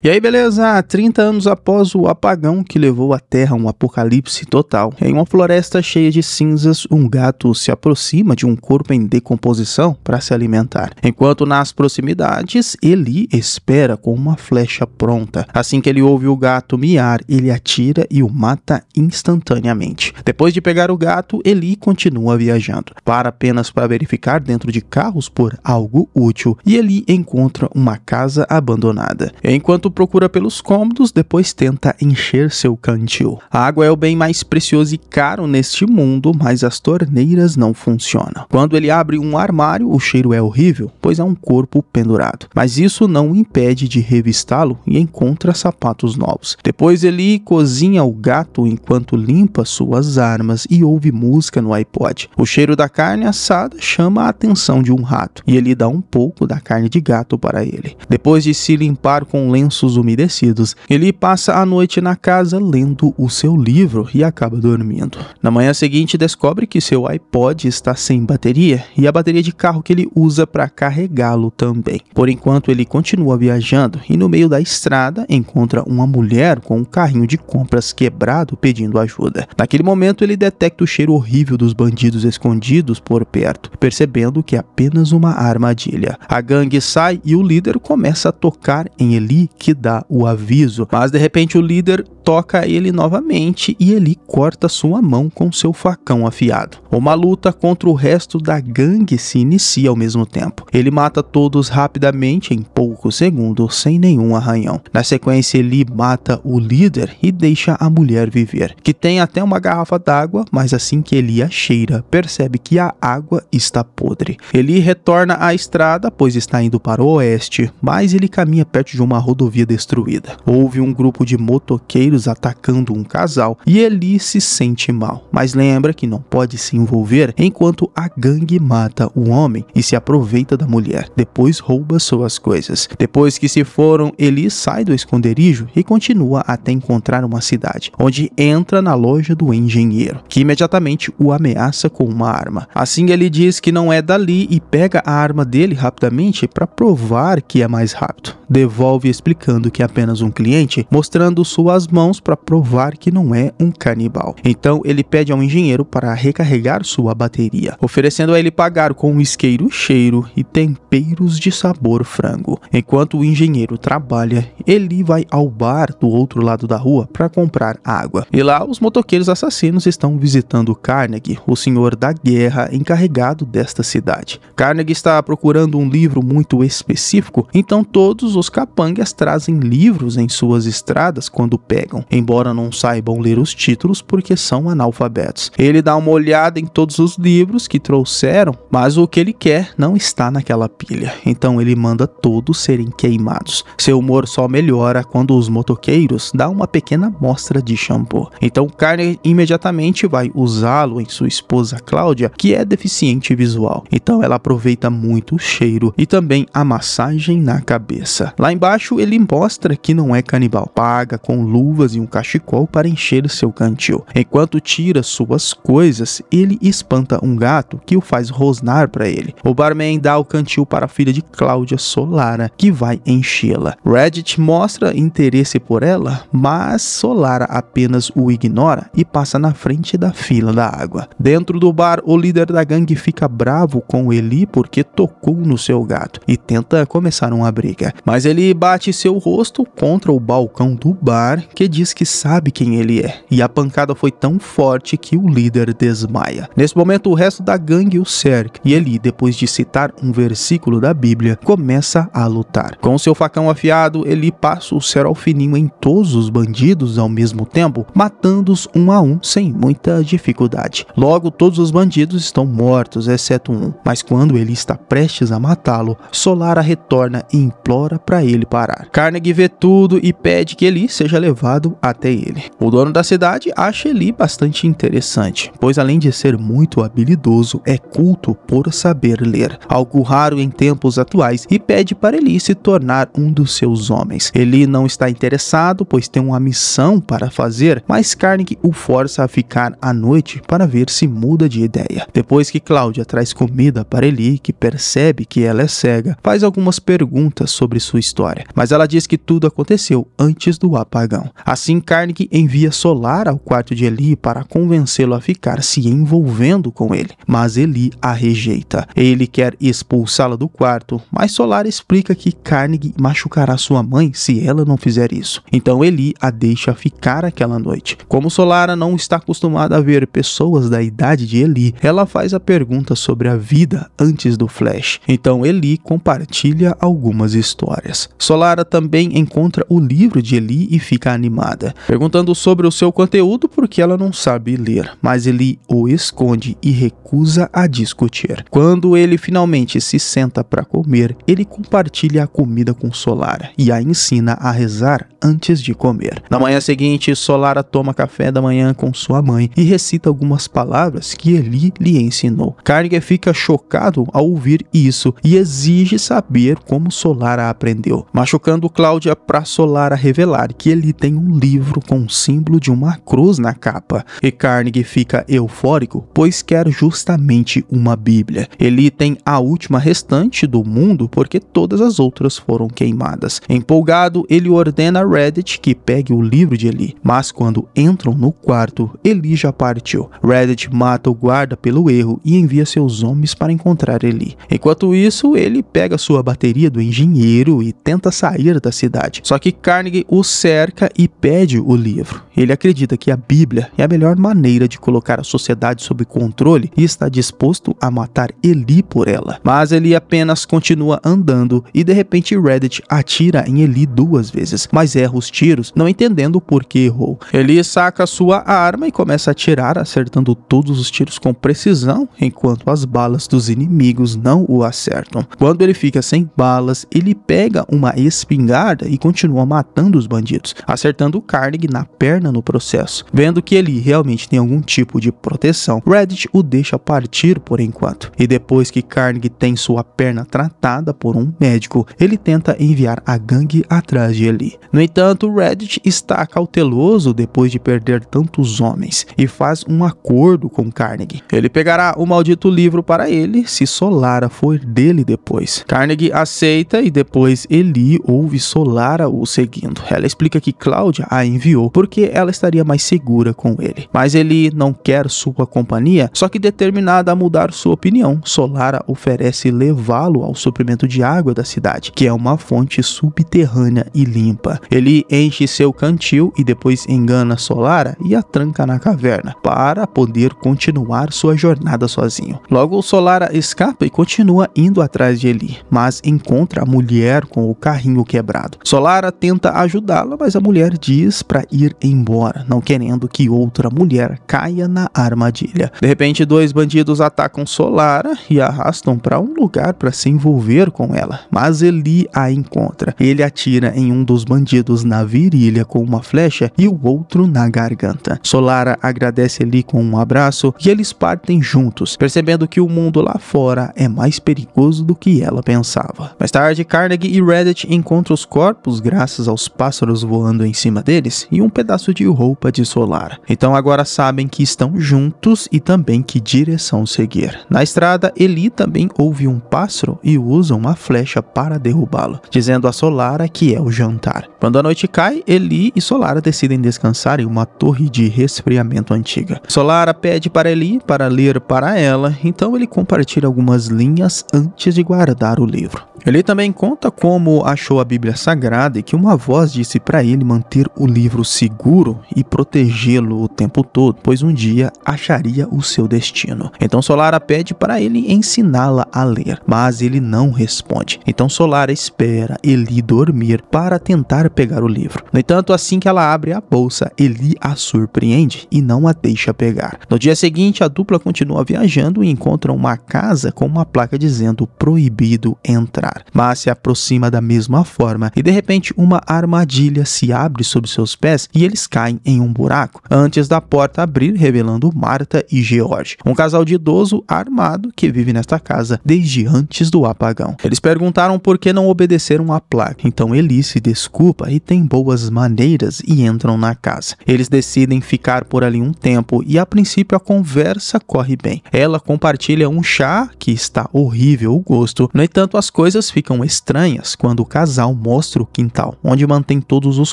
E aí, beleza? 30 anos após o apagão que levou à Terra a um apocalipse total, em uma floresta cheia de cinzas, um gato se aproxima de um corpo em decomposição para se alimentar. Enquanto nas proximidades, Eli espera com uma flecha pronta. Assim que ele ouve o gato miar, ele atira e o mata instantaneamente. Depois de pegar o gato, Eli continua viajando. Para apenas para verificar dentro de carros por algo útil, e Eli encontra uma casa abandonada. Enquanto enquanto procura pelos cômodos, depois tenta encher seu cantil. A água é o bem mais precioso e caro neste mundo, mas as torneiras não funcionam. Quando ele abre um armário, o cheiro é horrível, pois é um corpo pendurado. Mas isso não o impede de revistá-lo e encontra sapatos novos. Depois ele cozinha o gato enquanto limpa suas armas e ouve música no iPod. O cheiro da carne assada chama a atenção de um rato e ele dá um pouco da carne de gato para ele. Depois de se limpar com um lenço braços umedecidos. Ele passa a noite na casa lendo o seu livro e acaba dormindo. Na manhã seguinte, descobre que seu iPod está sem bateria e a bateria de carro que ele usa para carregá-lo também. Por enquanto, ele continua viajando e no meio da estrada encontra uma mulher com um carrinho de compras quebrado pedindo ajuda. Naquele momento, ele detecta o cheiro horrível dos bandidos escondidos por perto, percebendo que é apenas uma armadilha. A gangue sai e o líder começa a tocar em Eli, que dá o aviso, mas de repente o líder toca ele novamente e ele corta sua mão com seu facão afiado. Uma luta contra o resto da gangue se inicia ao mesmo tempo. Ele mata todos rapidamente em poucos segundos, sem nenhum arranhão. Na sequência, ele mata o líder e deixa a mulher viver, que tem até uma garrafa d'água, mas assim que ele a cheira, percebe que a água está podre. Ele retorna à estrada, pois está indo para o oeste, mas ele caminha perto de uma rodovia destruída. Houve um grupo de motoqueiros atacando um casal e Eli se sente mal, mas lembra que não pode se envolver enquanto a gangue mata o homem e se aproveita da mulher. Depois rouba suas coisas. Depois que se foram, Eli sai do esconderijo e continua até encontrar uma cidade, onde entra na loja do engenheiro, que imediatamente o ameaça com uma arma. Assim ele diz que não é dali e pega a arma dele rapidamente para provar que é mais rápido devolve explicando que é apenas um cliente, mostrando suas mãos para provar que não é um canibal. Então ele pede ao engenheiro para recarregar sua bateria, oferecendo a ele pagar com um isqueiro cheiro e temperos de sabor frango. Enquanto o engenheiro trabalha, ele vai ao bar do outro lado da rua para comprar água. E lá os motoqueiros assassinos estão visitando Carnegie, o senhor da guerra encarregado desta cidade. Carnegie está procurando um livro muito específico, então todos os capangas trazem livros em suas estradas quando pegam, embora não saibam ler os títulos porque são analfabetos. Ele dá uma olhada em todos os livros que trouxeram, mas o que ele quer não está naquela pilha, então ele manda todos serem queimados. Seu humor só melhora quando os motoqueiros dão uma pequena amostra de shampoo. Então Carne imediatamente vai usá-lo em sua esposa Cláudia, que é deficiente visual. Então ela aproveita muito o cheiro e também a massagem na cabeça. Lá embaixo ele mostra que não é canibal, paga com luvas e um cachecol para encher seu cantil. Enquanto tira suas coisas, ele espanta um gato que o faz rosnar para ele. O barman dá o cantil para a filha de Cláudia Solara, que vai enchê-la. Reddit mostra interesse por ela, mas Solara apenas o ignora e passa na frente da fila da água. Dentro do bar, o líder da gangue fica bravo com Eli porque tocou no seu gato e tenta começar uma briga, mas mas ele bate seu rosto contra o balcão do bar, que diz que sabe quem ele é, e a pancada foi tão forte que o líder desmaia. Nesse momento, o resto da gangue o cerca, e ele, depois de citar um versículo da Bíblia, começa a lutar. Com seu facão afiado, ele passa o cerol fininho em todos os bandidos ao mesmo tempo, matando-os um a um sem muita dificuldade. Logo, todos os bandidos estão mortos, exceto um, mas quando ele está prestes a matá-lo, Solara retorna e implora para ele parar. Carnegie vê tudo e pede que Eli seja levado até ele. O dono da cidade acha Eli bastante interessante, pois além de ser muito habilidoso, é culto por saber ler, algo raro em tempos atuais, e pede para Eli se tornar um dos seus homens. Eli não está interessado, pois tem uma missão para fazer, mas Carnegie o força a ficar à noite para ver se muda de ideia. Depois que Cláudia traz comida para Eli, que percebe que ela é cega, faz algumas perguntas sobre sua sua história, mas ela diz que tudo aconteceu antes do apagão. Assim, Carnegie envia Solar ao quarto de Eli para convencê-lo a ficar se envolvendo com ele, mas Eli a rejeita. Ele quer expulsá-la do quarto, mas Solar explica que Carnegie machucará sua mãe se ela não fizer isso. Então Eli a deixa ficar aquela noite. Como Solara não está acostumada a ver pessoas da idade de Eli, ela faz a pergunta sobre a vida antes do Flash. Então Eli compartilha algumas histórias histórias. Solara também encontra o livro de Eli e fica animada, perguntando sobre o seu conteúdo porque ela não sabe ler, mas Eli o esconde e recusa a discutir. Quando ele finalmente se senta para comer, ele compartilha a comida com Solara e a ensina a rezar antes de comer. Na manhã seguinte, Solara toma café da manhã com sua mãe e recita algumas palavras que Eli lhe ensinou. Carnegie fica chocado ao ouvir isso e exige saber como Solara aprendeu prendeu, machucando Cláudia para Solar revelar que ele tem um livro com o símbolo de uma cruz na capa. E Carnegie fica eufórico, pois quer justamente uma Bíblia. Ele tem a última restante do mundo porque todas as outras foram queimadas. Empolgado, ele ordena a Reddit que pegue o livro de Eli, mas quando entram no quarto, Eli já partiu. Reddit mata o guarda pelo erro e envia seus homens para encontrar Eli. Enquanto isso, ele pega sua bateria do engenheiro e tenta sair da cidade. Só que Carnegie o cerca e pede o livro. Ele acredita que a Bíblia é a melhor maneira de colocar a sociedade sob controle e está disposto a matar Eli por ela. Mas ele apenas continua andando e de repente Reddit atira em Eli duas vezes, mas erra os tiros, não entendendo por que errou. Eli saca sua arma e começa a atirar, acertando todos os tiros com precisão, enquanto as balas dos inimigos não o acertam. Quando ele fica sem balas, ele pega pega uma espingarda e continua matando os bandidos, acertando o Carnegie na perna no processo. Vendo que ele realmente tem algum tipo de proteção, Reddit o deixa partir por enquanto. E depois que Carnegie tem sua perna tratada por um médico, ele tenta enviar a gangue atrás de Eli. No entanto, Reddit está cauteloso depois de perder tantos homens e faz um acordo com Carnegie. Ele pegará o maldito livro para ele se Solara for dele depois. Carnegie aceita e depois depois Eli ouve Solara o seguindo. Ela explica que Cláudia a enviou porque ela estaria mais segura com ele. Mas Eli não quer sua companhia, só que determinada a mudar sua opinião, Solara oferece levá-lo ao suprimento de água da cidade, que é uma fonte subterrânea e limpa. Eli enche seu cantil e depois engana Solara e a tranca na caverna para poder continuar sua jornada sozinho. Logo, Solara escapa e continua indo atrás de Eli, mas encontra a mulher com o carrinho quebrado. Solara tenta ajudá-la, mas a mulher diz para ir embora, não querendo que outra mulher caia na armadilha. De repente, dois bandidos atacam Solara e arrastam para um lugar para se envolver com ela, mas Eli a encontra. Ele atira em um dos bandidos na virilha com uma flecha e o outro na garganta. Solara agradece Eli com um abraço e eles partem juntos, percebendo que o mundo lá fora é mais perigoso do que ela pensava. Mais tarde, Carnegie Reddit encontra os corpos graças aos pássaros voando em cima deles e um pedaço de roupa de Solar. Então agora sabem que estão juntos e também que direção seguir. Na estrada, Eli também ouve um pássaro e usa uma flecha para derrubá-lo, dizendo a Solara que é o jantar. Quando a noite cai, Eli e Solara decidem descansar em uma torre de resfriamento antiga. Solara pede para Eli para ler para ela, então ele compartilha algumas linhas antes de guardar o livro. Eli também conta com como achou a Bíblia Sagrada e que uma voz disse para ele manter o livro seguro e protegê-lo o tempo todo, pois um dia acharia o seu destino. Então Solara pede para ele ensiná-la a ler, mas ele não responde. Então Solara espera Eli dormir para tentar pegar o livro. No entanto, assim que ela abre a bolsa, Eli a surpreende e não a deixa pegar. No dia seguinte, a dupla continua viajando e encontra uma casa com uma placa dizendo proibido entrar. Mas se aproxima da mesma forma e de repente uma armadilha se abre sob seus pés e eles caem em um buraco, antes da porta abrir, revelando Marta e George, um casal de idoso armado que vive nesta casa desde antes do apagão. Eles perguntaram por que não obedeceram à placa, então Eli se desculpa e tem boas maneiras e entram na casa. Eles decidem ficar por ali um tempo e a princípio a conversa corre bem. Ela compartilha um chá que está horrível o gosto, no entanto as coisas ficam estranhas estranhas quando o casal mostra o quintal, onde mantém todos os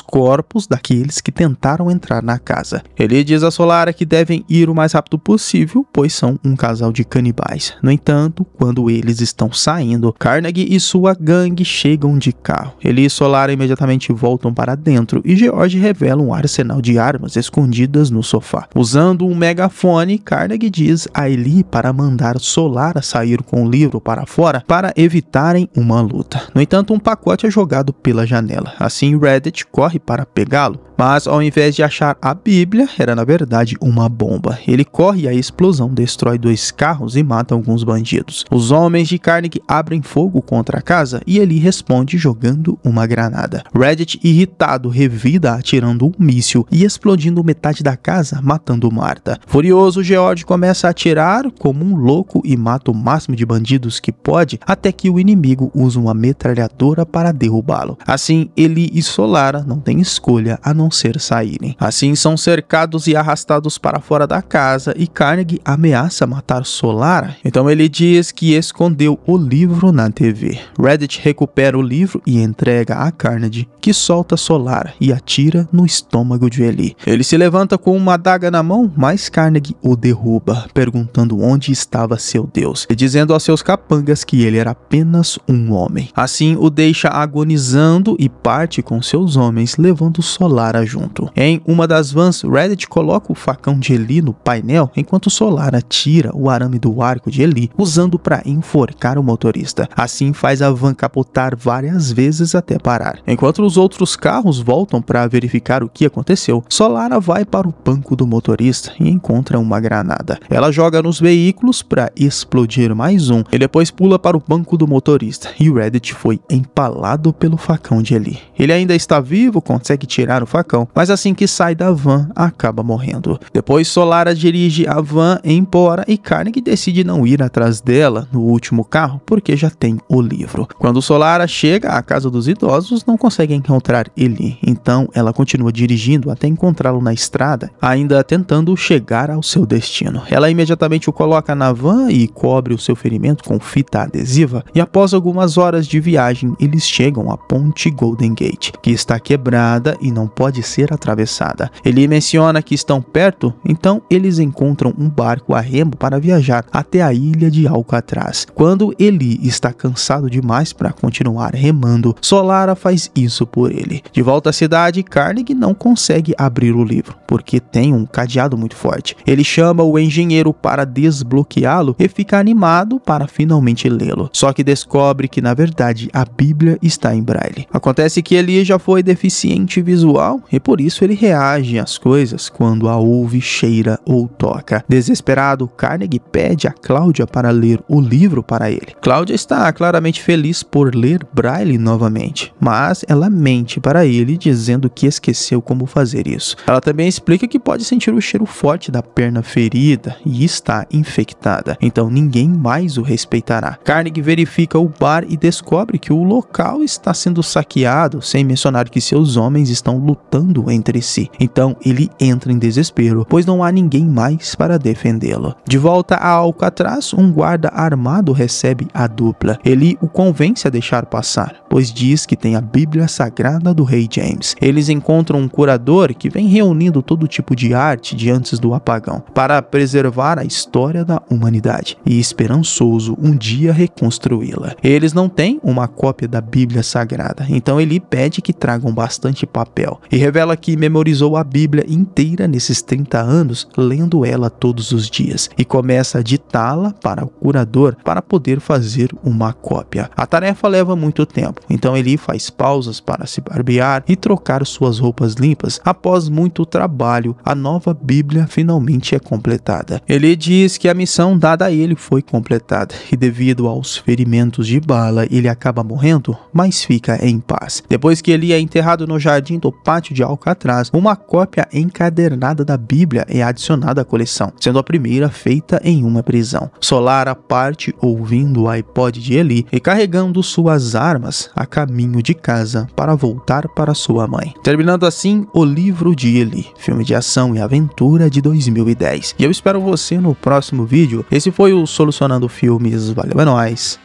corpos daqueles que tentaram entrar na casa. Ele diz a Solara que devem ir o mais rápido possível, pois são um casal de canibais. No entanto, quando eles estão saindo, Carnegie e sua gangue chegam de carro. Ele e Solara imediatamente voltam para dentro e George revela um arsenal de armas escondidas no sofá. Usando um megafone, Carnegie diz a Eli para mandar Solara sair com o livro para fora para evitarem uma luta. No entanto, entanto, um pacote é jogado pela janela. Assim, Reddit corre para pegá-lo, mas ao invés de achar a Bíblia, era na verdade uma bomba. Ele corre e a explosão destrói dois carros e mata alguns bandidos. Os homens de Carnegie abrem fogo contra a casa e ele responde jogando uma granada. Reddit, irritado, revida atirando um míssil e explodindo metade da casa, matando Marta. Furioso, George começa a atirar como um louco e mata o máximo de bandidos que pode, até que o inimigo usa uma metralhadora para derrubá-lo. Assim, ele e Solara não têm escolha a não não ser saírem. Assim, são cercados e arrastados para fora da casa e Carnegie ameaça matar Solara. Então ele diz que escondeu o livro na TV. Reddit recupera o livro e entrega a Carnegie, que solta Solara e atira no estômago de Eli. Ele se levanta com uma adaga na mão, mas Carnegie o derruba, perguntando onde estava seu deus e dizendo a seus capangas que ele era apenas um homem. Assim, o deixa agonizando e parte com seus homens, levando Solara Solara junto. Em uma das vans, Reddit coloca o facão de Eli no painel enquanto Solara tira o arame do arco de Eli, usando para enforcar o motorista. Assim faz a van capotar várias vezes até parar. Enquanto os outros carros voltam para verificar o que aconteceu, Solara vai para o banco do motorista e encontra uma granada. Ela joga nos veículos para explodir mais um e depois pula para o banco do motorista e Reddit foi empalado pelo facão de Eli. Ele ainda está vivo, consegue tirar o facão furacão, mas assim que sai da van, acaba morrendo. Depois, Solara dirige a van embora e Carnegie decide não ir atrás dela no último carro porque já tem o livro. Quando Solara chega à casa dos idosos, não consegue encontrar ele, então ela continua dirigindo até encontrá-lo na estrada, ainda tentando chegar ao seu destino. Ela imediatamente o coloca na van e cobre o seu ferimento com fita adesiva, e após algumas horas de viagem, eles chegam à ponte Golden Gate, que está quebrada e não pode pode ser atravessada. Ele menciona que estão perto, então eles encontram um barco a remo para viajar até a ilha de Alcatraz. Quando Eli está cansado demais para continuar remando, Solara faz isso por ele. De volta à cidade, Carnegie não consegue abrir o livro, porque tem um cadeado muito forte. Ele chama o engenheiro para desbloqueá-lo e fica animado para finalmente lê-lo. Só que descobre que, na verdade, a Bíblia está em braille. Acontece que Eli já foi deficiente visual e por isso ele reage às coisas quando a ouve, cheira ou toca. Desesperado, Carnegie pede a Cláudia para ler o livro para ele. Cláudia está claramente feliz por ler Braille novamente, mas ela mente para ele dizendo que esqueceu como fazer isso. Ela também explica que pode sentir o cheiro forte da perna ferida e está infectada, então ninguém mais o respeitará. Carnegie verifica o bar e descobre que o local está sendo saqueado, sem mencionar que seus homens estão lutando lutando entre si. Então ele entra em desespero, pois não há ninguém mais para defendê-lo. De volta a Alcatraz, um guarda armado recebe a dupla. Ele o convence a deixar passar, pois diz que tem a Bíblia Sagrada do Rei James. Eles encontram um curador que vem reunindo todo tipo de arte de antes do apagão para preservar a história da humanidade e esperançoso um dia reconstruí-la. Eles não têm uma cópia da Bíblia Sagrada, então ele pede que tragam bastante papel e revela que memorizou a Bíblia inteira nesses 30 anos, lendo ela todos os dias, e começa a ditá-la para o curador para poder fazer uma cópia. A tarefa leva muito tempo, então ele faz pausas para se barbear e trocar suas roupas limpas. Após muito trabalho, a nova Bíblia finalmente é completada. ele diz que a missão dada a ele foi completada e, devido aos ferimentos de bala, ele acaba morrendo, mas fica em paz. Depois que ele é enterrado no jardim do pátio, Pátio de Alcatraz, uma cópia encadernada da Bíblia é adicionada à coleção, sendo a primeira feita em uma prisão. Solara parte ouvindo o iPod de Eli e carregando suas armas a caminho de casa para voltar para sua mãe. Terminando assim, O Livro de Eli, filme de ação e aventura de 2010. E eu espero você no próximo vídeo. Esse foi o Solucionando Filmes. Valeu, é nóis!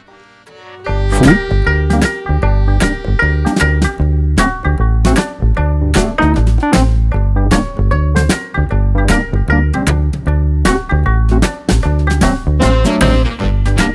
Fui!